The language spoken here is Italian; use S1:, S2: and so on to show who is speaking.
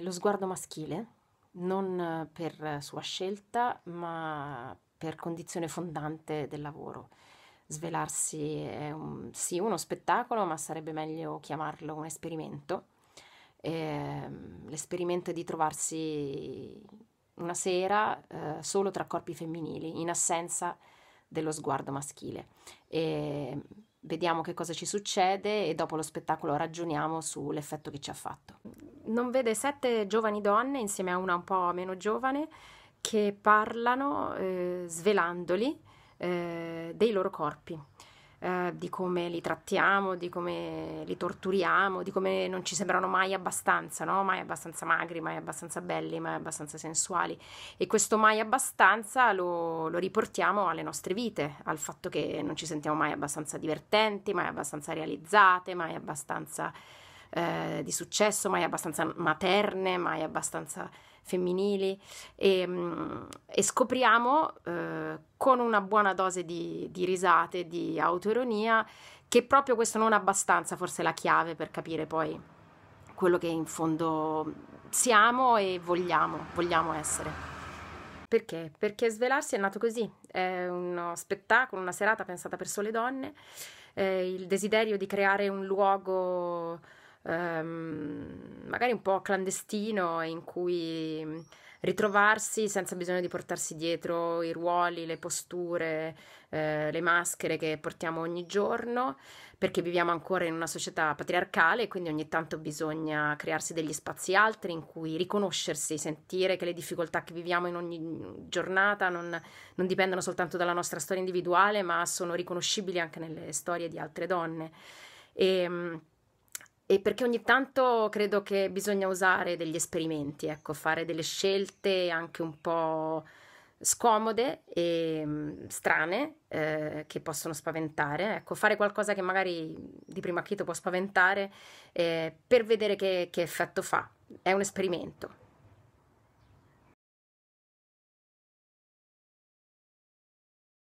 S1: lo sguardo maschile, non per sua scelta, ma per condizione fondante del lavoro. Svelarsi è un, sì uno spettacolo, ma sarebbe meglio chiamarlo un esperimento. Eh, l'esperimento è di trovarsi una sera eh, solo tra corpi femminili, in assenza dello sguardo maschile. E vediamo che cosa ci succede e dopo lo spettacolo ragioniamo sull'effetto che ci ha fatto non vede sette giovani donne insieme a una un po' meno giovane che parlano eh, svelandoli eh, dei loro corpi. Eh, di come li trattiamo, di come li torturiamo, di come non ci sembrano mai abbastanza, no? mai abbastanza magri, mai abbastanza belli, mai abbastanza sensuali. E questo mai abbastanza lo, lo riportiamo alle nostre vite, al fatto che non ci sentiamo mai abbastanza divertenti, mai abbastanza realizzate, mai abbastanza eh, di successo, mai abbastanza materne, mai abbastanza femminili e, ehm, e scopriamo eh, con una buona dose di, di risate, di autoironia, che proprio questo non è abbastanza forse la chiave per capire poi quello che in fondo siamo e vogliamo, vogliamo essere. Perché? Perché Svelarsi è nato così, è uno spettacolo, una serata pensata per sole donne, eh, il desiderio di creare un luogo ehm, magari un po' clandestino in cui ritrovarsi senza bisogno di portarsi dietro i ruoli, le posture, eh, le maschere che portiamo ogni giorno, perché viviamo ancora in una società patriarcale e quindi ogni tanto bisogna crearsi degli spazi altri in cui riconoscersi, sentire che le difficoltà che viviamo in ogni giornata non, non dipendono soltanto dalla nostra storia individuale, ma sono riconoscibili anche nelle storie di altre donne. E, ehm, e perché ogni tanto credo che bisogna usare degli esperimenti, ecco, fare delle scelte anche un po' scomode e mh, mm, strane eh, che possono spaventare, ecco, fare qualcosa che magari di primo acchito può spaventare eh, per vedere che, che effetto fa. È un esperimento.